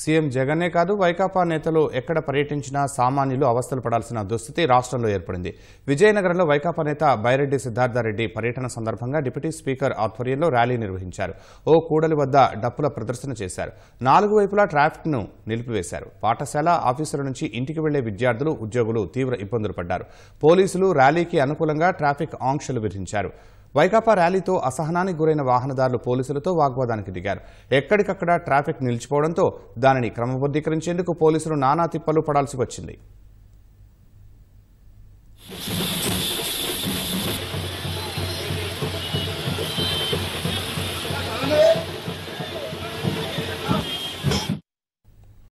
CM జగనే కాదు వైకాపా నేతలు ఎక్కడ పర్యటించినా సామాన్యులు అవస్థలు పడాల్సిన దుస్థితి రాష్ట్రంలో ఏర్పడింది విజయనగరంలో వైకాపా నేత బైరెడ్డి సిద్దార్థారెడ్డి పర్యటన సందర్భంగా డిప్యూటీ స్పీకర్ ఆధ్వర్యంలో ర్యాలీ నిర్వహించారు ఓ కూడలి వద్ద డప్పుల ప్రదర్శన చేశారు నాలుగు వైపులా ట్రాఫిక్ను నిలిపివేశారు పాఠశాల ఆఫీసుల నుంచి ఇంటికి వెళ్లే విద్యార్థులు ఉద్యోగులు తీవ్ర ఇబ్బందులు పడ్డారు పోలీసులు ర్యాలీకి అనుకూలంగా ట్రాఫిక్ ఆంక్షలు విధించారు వైకాపా ర్యాలీతో అసహనానికి గురైన వాహనదారులు పోలీసులతో వాగ్వాదానికి దిగారు ఎక్కడికక్కడ ట్రాఫిక్ నిలిచిపోవడంతో దానిని క్రమబద్ధీకరించేందుకు పోలీసులు నానా తిప్పలు పడాల్సి వచ్చింది